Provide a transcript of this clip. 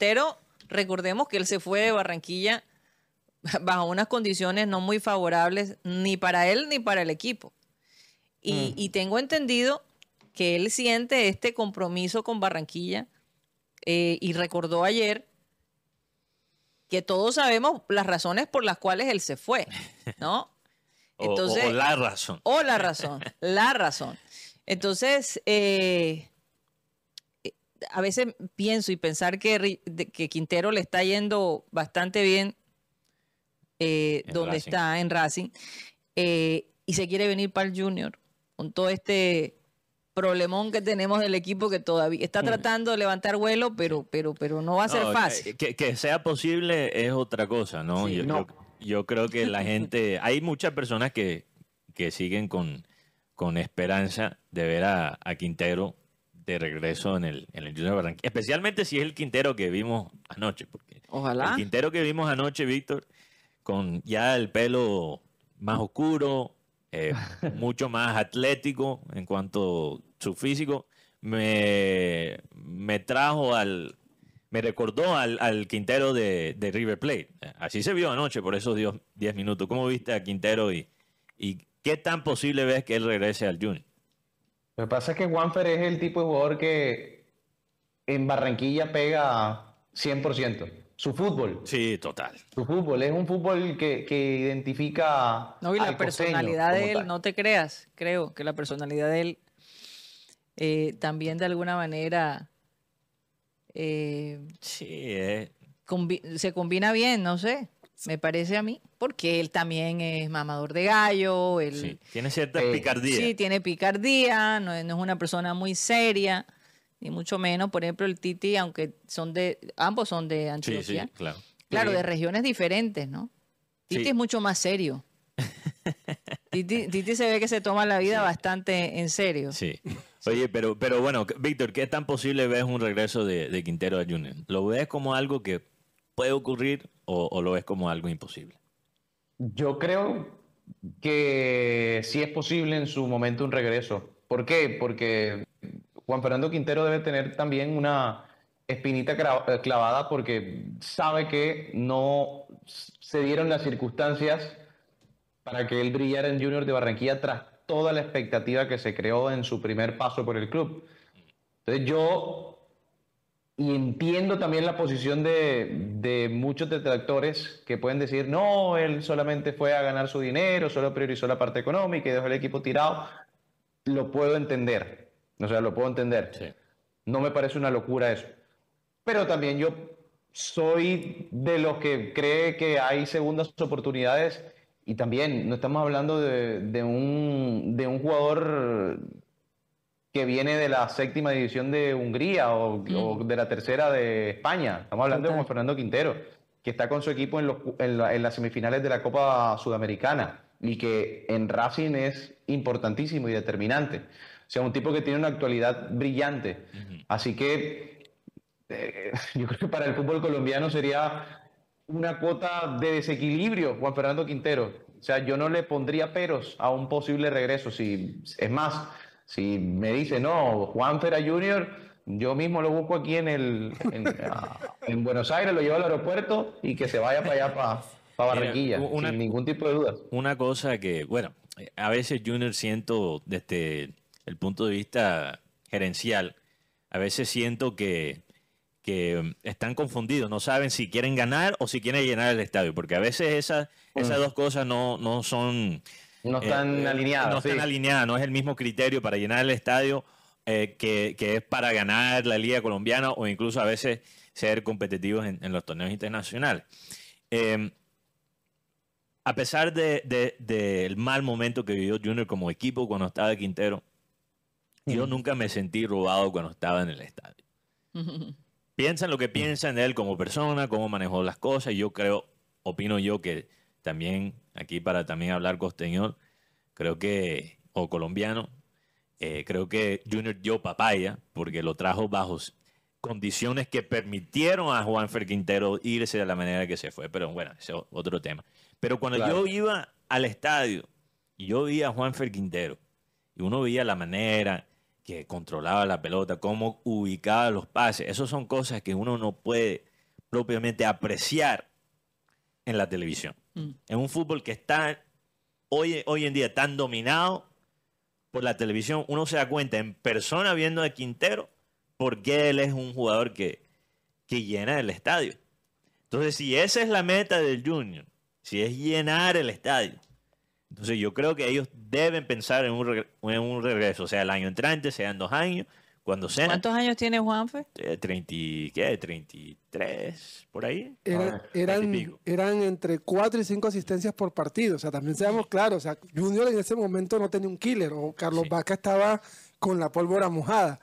Pero recordemos que él se fue de Barranquilla bajo unas condiciones no muy favorables ni para él ni para el equipo. Y, mm. tengo entendido que él siente este compromiso con Barranquilla eh, y recordó ayer que todos sabemos las razones por las cuales él se fue, ¿no? Entonces, o, la razón. O la razón, la razón. Entonces, eh, a veces pienso y pensar que, que Quintero le está yendo bastante bien eh, donde está en Racing eh, y se quiere venir para el Junior con todo este problemón que tenemos del equipo que todavía está mm. tratando de levantar vuelo, pero, pero, pero no va a ser fácil. Eh, que, sea posible es otra cosa, ¿no? yo, creo que la gente, hay muchas personas que, que siguen con, con esperanza de ver a, a Quintero de regreso en el, en el Junior Barranquilla. Especialmente si es el Quintero que vimos anoche. Porque Ojalá. El Quintero que vimos anoche, Víctor, con ya el pelo más oscuro, eh, mucho más atlético en cuanto a su físico, me, trajo al. Me recordó al, Quintero de, de, River Plate. Así se vio anoche por esos 10 minutos. ¿Cómo viste a Quintero y, y qué tan posible ves que él regrese al Junior? Lo que pasa es que Juanfer es el tipo de jugador que en Barranquilla pega 100%. Su fútbol. Sí, total. Su fútbol es un fútbol que, que identifica. No, y la personalidad de él, no te creas, creo que la personalidad de él eh, también de alguna manera. Eh, sí, eh. se combina bien, no sé me parece a mí, porque él también es mamador de gallo. Él, tiene cierta eh, picardía. Sí, tiene picardía, no es, una persona muy seria, ni mucho menos. Por ejemplo, el Titi, aunque son de, ambos son de Antioquia. claro. Claro, de regiones diferentes, ¿no? Titi es mucho más serio. Titi, se ve que se toma la vida bastante en serio. Sí. Oye, pero, pero bueno, Víctor, ¿qué tan posible ves un regreso de, Quintero a Junior? ¿Lo ves como algo que puede ocurrir o, lo ves como algo imposible? Yo creo que sí es posible en su momento un regreso. ¿Por qué? Porque Juan Fernando Quintero debe tener también una espinita eh, clavada porque sabe que no se dieron las circunstancias para que él brillara en Junior de Barranquilla tras toda la expectativa que se creó en su primer paso por el club. Entonces yo y entiendo también la posición de, muchos detractores que pueden decir, no, él solamente fue a ganar su dinero, solo priorizó la parte económica y dejó el equipo tirado. Lo puedo entender, o sea, lo puedo entender. No me parece una locura eso. Pero también yo soy de los que cree que hay segundas oportunidades y también no estamos hablando de, de un, de un jugador que viene de la séptima división de Hungría o, mm. de la tercera de España. Estamos hablando de Juan Fernando Quintero, que está con su equipo en, las semifinales de la Copa Sudamericana y que en Racing es importantísimo y determinante. O sea, un tipo que tiene una actualidad brillante. Así que eh, yo creo que para el fútbol colombiano sería una cuota de desequilibrio Juan Fernando Quintero. O sea, yo no le pondría peros a un posible regreso. Si, es más, si me dice, no, Juan Fera Junior, yo mismo lo busco aquí en, el, en, Buenos Aires, lo llevo al aeropuerto y que se vaya para allá, para, para Barranquilla, sin ningún tipo de duda. Una cosa que, bueno, a veces Junior siento desde el punto de vista gerencial, a veces siento que, que um, están confundidos, no saben si quieren ganar o si quieren llenar el estadio, porque a veces esa, esas mm. dos cosas no, no son eh, eh, no están alineadas. No están alineadas, no es el mismo criterio para llenar el estadio eh, que, es para ganar la Liga Colombiana o incluso a veces ser competitivos en, los torneos internacionales. Em, a pesar del de, mal momento que vivió Junior como equipo cuando estaba de Quintero, mm. yo nunca me sentí robado cuando estaba en el estadio. Piensan lo que piensan de él como persona, cómo manejó las cosas. Yo creo, opino yo que también aquí para también hablar costeñol, creo que, o colombiano, eh, creo que Junior dio papaya porque lo trajo bajo condiciones que permitieron a Fer Quintero irse de la manera que se fue, pero bueno, ese es otro tema. Pero cuando yo iba al estadio y yo vi a Fer Quintero y uno veía la manera que controlaba la pelota, cómo ubicaba los pases, esas son cosas que uno no puede propiamente apreciar en la televisión. Mm. En un fútbol que está hoy, hoy en día tan dominado por la televisión, uno se da cuenta en persona viendo a Quintero porque él es un jugador que, que llena el estadio. Entonces, si esa es la meta del Junior, si es llenar el estadio, entonces yo creo que ellos deben pensar en un, en un regreso sea el año entrante, sean dos años, cuando ¿Cuántos años tiene Juanfe? 30, eh, ¿qué? 33, por ahí. Ah, eran, eran entre 4 y 5 asistencias por partido. O sea, también seamos claros. Junior en ese momento no tenía un killer. O Carlos Vaca estaba con la pólvora mojada.